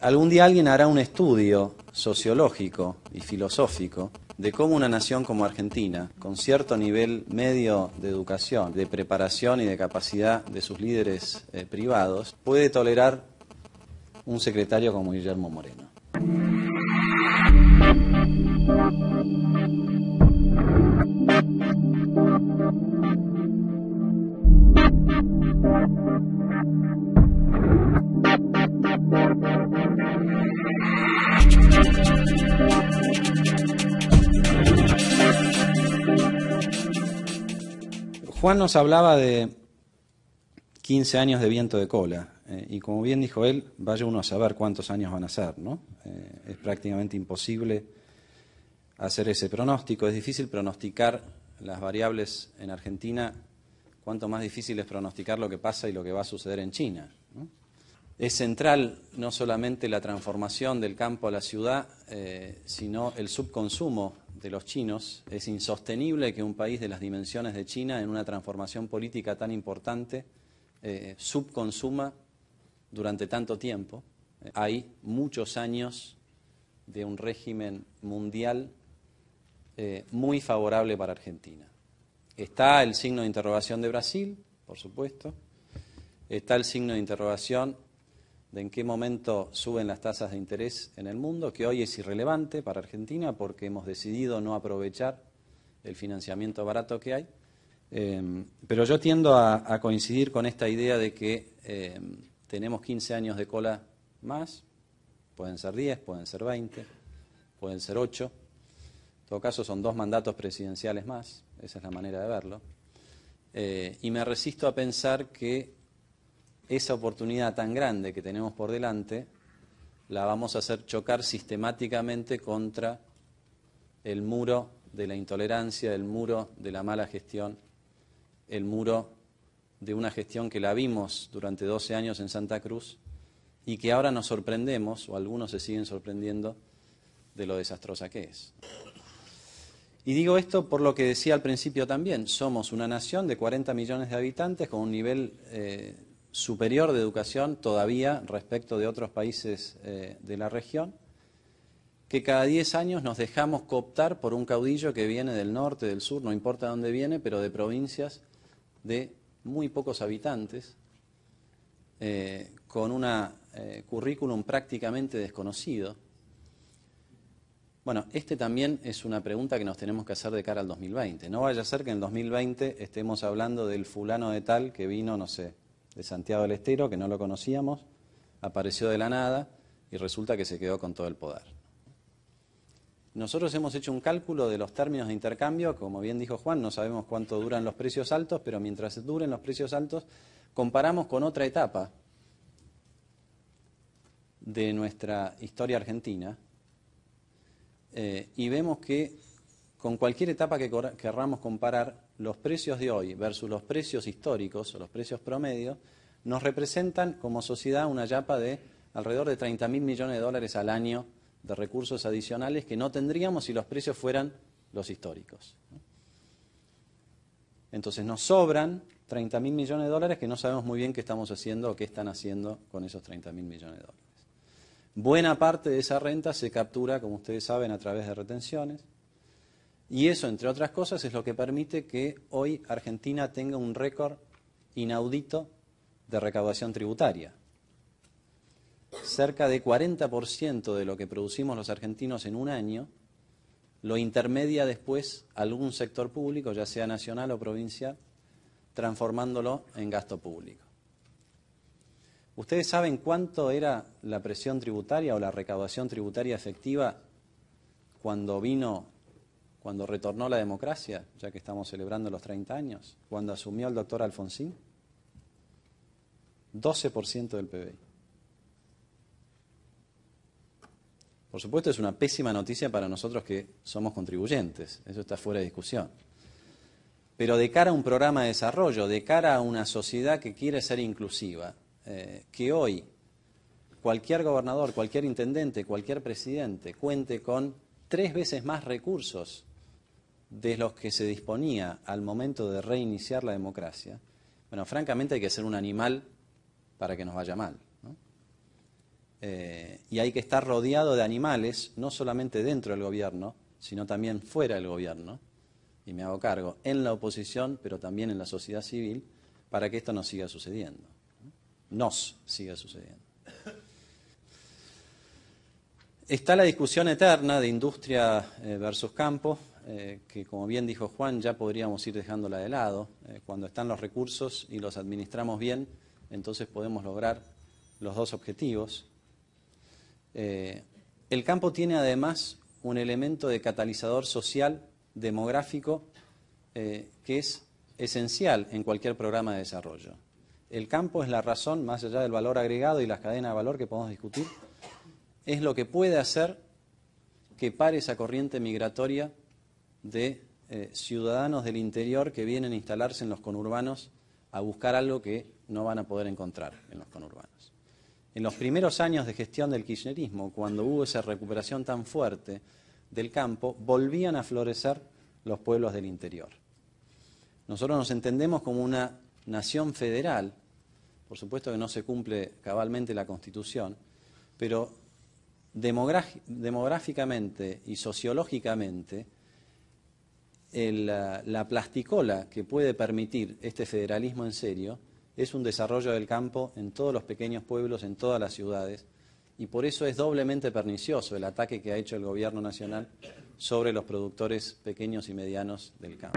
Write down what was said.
Algún día alguien hará un estudio sociológico y filosófico de cómo una nación como Argentina, con cierto nivel medio de educación, de preparación y de capacidad de sus líderes eh, privados, puede tolerar un secretario como Guillermo Moreno. Juan nos hablaba de 15 años de viento de cola, eh, y como bien dijo él, vaya uno a saber cuántos años van a ser, ¿no? Eh, es prácticamente imposible hacer ese pronóstico, es difícil pronosticar las variables en Argentina, cuanto más difícil es pronosticar lo que pasa y lo que va a suceder en China. Es central no solamente la transformación del campo a la ciudad, eh, sino el subconsumo de los chinos, es insostenible que un país de las dimensiones de China, en una transformación política tan importante, eh, subconsuma durante tanto tiempo. Eh, hay muchos años de un régimen mundial eh, muy favorable para Argentina. Está el signo de interrogación de Brasil, por supuesto. Está el signo de interrogación de en qué momento suben las tasas de interés en el mundo, que hoy es irrelevante para Argentina porque hemos decidido no aprovechar el financiamiento barato que hay. Em, pero yo tiendo a, coincidir con esta idea de que em, tenemos 15 años de cola más, pueden ser 10, pueden ser 20, pueden ser 8. En todo caso, son dos mandatos presidenciales más, esa es la manera de verlo. Eh, y me resisto a pensar que esa oportunidad tan grande que tenemos por delante la vamos a hacer chocar sistemáticamente contra el muro de la intolerancia, el muro de la mala gestión, el muro de una gestión que la vimos durante 12 años en Santa Cruz y que ahora nos sorprendemos, o algunos se siguen sorprendiendo, de lo desastrosa que es. Y digo esto por lo que decía al principio también, somos una nación de 40 millones de habitantes con un nivel eh, superior de educación todavía respecto de otros países eh, de la región, que cada 10 años nos dejamos cooptar por un caudillo que viene del norte, del sur, no importa dónde viene, pero de provincias de muy pocos habitantes, eh, con un eh, currículum prácticamente desconocido. Bueno, este también es una pregunta que nos tenemos que hacer de cara al 2020. No vaya a ser que en el 2020 estemos hablando del fulano de tal que vino, no sé, de Santiago del Estero, que no lo conocíamos, apareció de la nada y resulta que se quedó con todo el poder. Nosotros hemos hecho un cálculo de los términos de intercambio, como bien dijo Juan, no sabemos cuánto duran los precios altos, pero mientras duren los precios altos, comparamos con otra etapa de nuestra historia argentina eh, y vemos que con cualquier etapa que querramos comparar, los precios de hoy versus los precios históricos o los precios promedio, nos representan como sociedad una yapa de alrededor de 30 mil millones de dólares al año de recursos adicionales que no tendríamos si los precios fueran los históricos. Entonces nos sobran 30 mil millones de dólares que no sabemos muy bien qué estamos haciendo o qué están haciendo con esos 30 mil millones de dólares. Buena parte de esa renta se captura, como ustedes saben, a través de retenciones. Y eso, entre otras cosas, es lo que permite que hoy Argentina tenga un récord inaudito de recaudación tributaria. Cerca de 40% de lo que producimos los argentinos en un año lo intermedia después algún sector público, ya sea nacional o provincial, transformándolo en gasto público. ¿Ustedes saben cuánto era la presión tributaria o la recaudación tributaria efectiva cuando vino cuando retornó la democracia, ya que estamos celebrando los 30 años, cuando asumió el doctor Alfonsín, 12% del PBI. Por supuesto es una pésima noticia para nosotros que somos contribuyentes, eso está fuera de discusión. Pero de cara a un programa de desarrollo, de cara a una sociedad que quiere ser inclusiva, eh, que hoy cualquier gobernador, cualquier intendente, cualquier presidente cuente con tres veces más recursos de los que se disponía al momento de reiniciar la democracia, bueno, francamente hay que ser un animal para que nos vaya mal. Eh, y hay que estar rodeado de animales, no solamente dentro del gobierno, sino también fuera del gobierno, y me hago cargo, en la oposición, pero también en la sociedad civil, para que esto no siga sucediendo, nos siga sucediendo. Está la discusión eterna de industria eh, versus campo, eh, que como bien dijo Juan, ya podríamos ir dejándola de lado. Eh, cuando están los recursos y los administramos bien, entonces podemos lograr los dos objetivos. Eh, el campo tiene además un elemento de catalizador social, demográfico, que es esencial en cualquier programa de desarrollo. El campo es la razón, más allá del valor agregado y las cadenas de valor que podemos discutir, es lo que puede hacer que pare esa corriente migratoria de eh, ciudadanos del interior que vienen a instalarse en los conurbanos a buscar algo que no van a poder encontrar en los conurbanos. En los primeros años de gestión del kirchnerismo, cuando hubo esa recuperación tan fuerte del campo, volvían a florecer los pueblos del interior. Nosotros nos entendemos como una nación federal, por supuesto que no se cumple cabalmente la Constitución, pero demográficamente y sociológicamente la plasticola que puede permitir este federalismo en serio es un desarrollo del campo en todos los pequeños pueblos, en todas las ciudades, y por eso es doblemente pernicioso el ataque que ha hecho el Gobierno Nacional sobre los productores pequeños y medianos del campo.